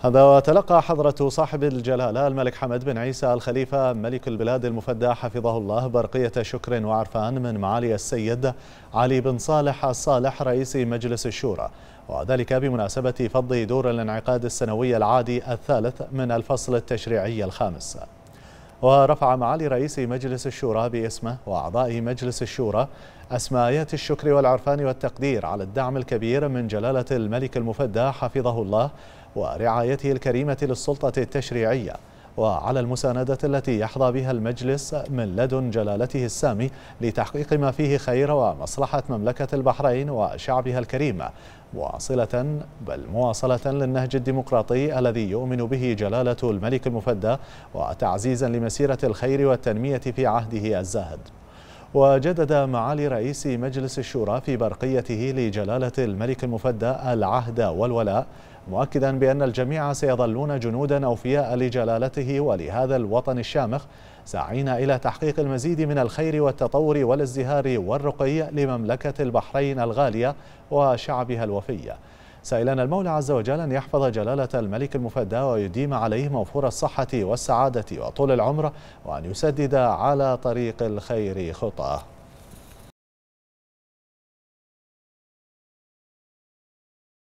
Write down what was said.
هذا وتلقى حضرة صاحب الجلالة الملك حمد بن عيسى الخليفة ملك البلاد المفدى حفظه الله برقية شكر وعرفان من معالي السيد علي بن صالح الصالح رئيس مجلس الشورى وذلك بمناسبة فض دور الانعقاد السنوي العادي الثالث من الفصل التشريعي الخامس ورفع معالي رئيس مجلس الشورى باسمه وأعضاء مجلس الشورى أسمايات الشكر والعرفان والتقدير على الدعم الكبير من جلالة الملك المفدى حفظه الله ورعايته الكريمة للسلطة التشريعية وعلى المساندة التي يحظى بها المجلس من لدن جلالته السامي لتحقيق ما فيه خير ومصلحة مملكة البحرين وشعبها الكريم مواصلة بل مواصلة للنهج الديمقراطي الذي يؤمن به جلالة الملك المفدى وتعزيزا لمسيرة الخير والتنمية في عهده الزاهد وجدد معالي رئيس مجلس الشورى في برقيته لجلالة الملك المفدى العهد والولاء مؤكدا بأن الجميع سيظلون جنودا أوفياء لجلالته ولهذا الوطن الشامخ ساعين إلى تحقيق المزيد من الخير والتطور والازدهار والرقي لمملكة البحرين الغالية وشعبها الوفي سائلنا المولى عز وجل أن يحفظ جلالة الملك المفدى ويديم عليه موفور الصحة والسعادة وطول العمر وأن يسدد على طريق الخير خطاه